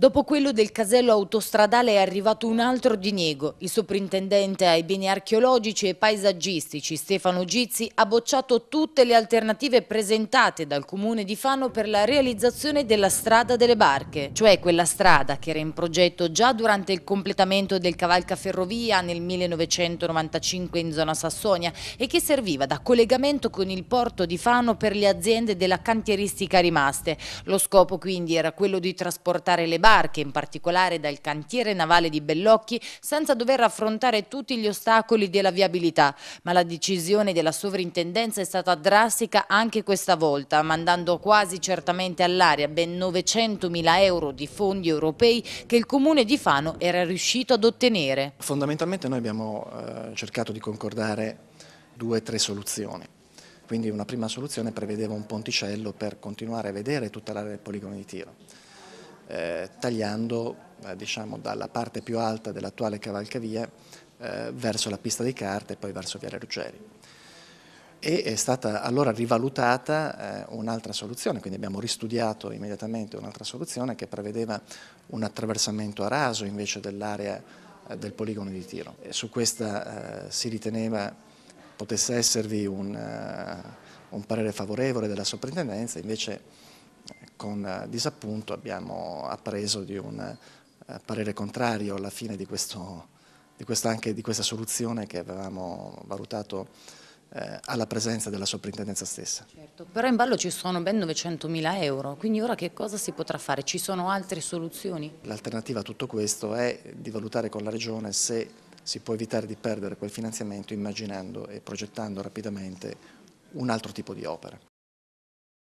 Dopo quello del casello autostradale è arrivato un altro diniego. Il soprintendente ai beni archeologici e paesaggistici Stefano Gizzi ha bocciato tutte le alternative presentate dal comune di Fano per la realizzazione della strada delle barche, cioè quella strada che era in progetto già durante il completamento del cavalcaferrovia nel 1995 in zona Sassonia e che serviva da collegamento con il porto di Fano per le aziende della cantieristica rimaste. Lo scopo quindi era quello di trasportare le barche sbarche, in particolare dal cantiere navale di Bellocchi, senza dover affrontare tutti gli ostacoli della viabilità. Ma la decisione della sovrintendenza è stata drastica anche questa volta, mandando quasi certamente all'aria ben 900.000 euro di fondi europei che il Comune di Fano era riuscito ad ottenere. Fondamentalmente noi abbiamo eh, cercato di concordare due o tre soluzioni. Quindi una prima soluzione prevedeva un ponticello per continuare a vedere tutta l'area del poligono di tiro eh, tagliando eh, diciamo, dalla parte più alta dell'attuale cavalcavia eh, verso la pista di carte e poi verso Viale Ruggeri. E è stata allora rivalutata eh, un'altra soluzione, quindi abbiamo ristudiato immediatamente un'altra soluzione che prevedeva un attraversamento a raso invece dell'area eh, del poligono di tiro. E su questa eh, si riteneva potesse esservi un, un parere favorevole della soprintendenza, invece con eh, disappunto abbiamo appreso di un eh, parere contrario alla fine di, questo, di, questa, di questa, soluzione che avevamo valutato eh, alla presenza della soprintendenza stessa. Certo, però in ballo ci sono ben 900.000 euro, quindi ora che cosa si potrà fare? Ci sono altre soluzioni? L'alternativa a tutto questo è di valutare con la Regione se si può evitare di perdere quel finanziamento immaginando e progettando rapidamente un altro tipo di opera.